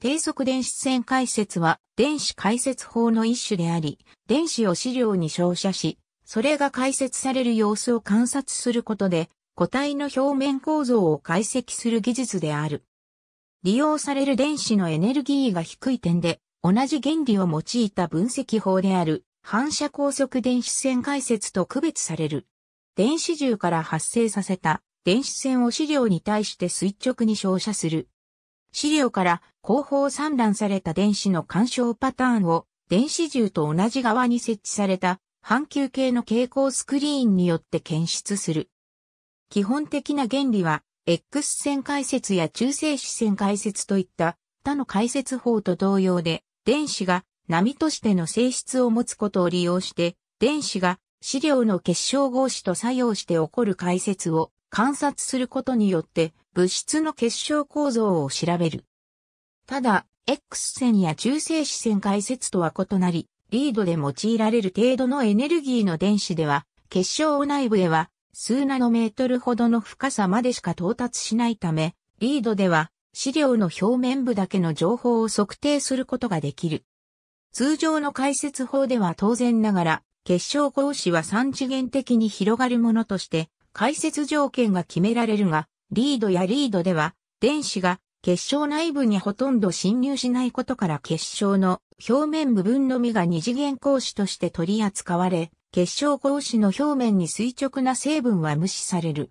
低速電子線解説は電子解説法の一種であり、電子を資料に照射し、それが解説される様子を観察することで、個体の表面構造を解析する技術である。利用される電子のエネルギーが低い点で、同じ原理を用いた分析法である反射高速電子線解説と区別される。電子銃から発生させた電子線を資料に対して垂直に照射する資料から後方散乱された電子の干渉パターンを電子銃と同じ側に設置された半球形の蛍光スクリーンによって検出する。基本的な原理は X 線解説や中性子線解説といった他の解説法と同様で電子が波としての性質を持つことを利用して電子が資料の結晶合子と作用して起こる解説を観察することによって物質の結晶構造を調べる。ただ、X 線や中性子線解説とは異なり、リードで用いられる程度のエネルギーの電子では、結晶内部へは数ナノメートルほどの深さまでしか到達しないため、リードでは資料の表面部だけの情報を測定することができる。通常の解説法では当然ながら、結晶格子は三次元的に広がるものとして解説条件が決められるが、リードやリードでは、電子が結晶内部にほとんど侵入しないことから結晶の表面部分のみが二次元光子として取り扱われ、結晶光子の表面に垂直な成分は無視される。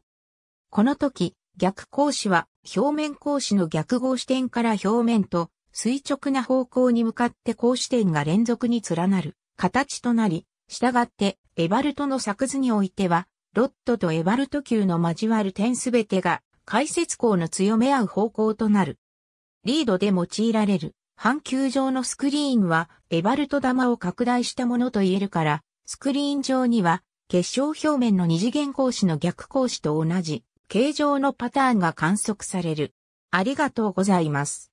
この時、逆光子は表面光子の逆合視点から表面と垂直な方向に向かって光子点が連続に連なる形となり、従ってエバルトの作図においてはロットとエバルト級の交わる点すべてが解説項の強め合う方向となる。リードで用いられる半球状のスクリーンはエバルト玉を拡大したものと言えるから、スクリーン上には結晶表面の二次元格子の逆格子と同じ形状のパターンが観測される。ありがとうございます。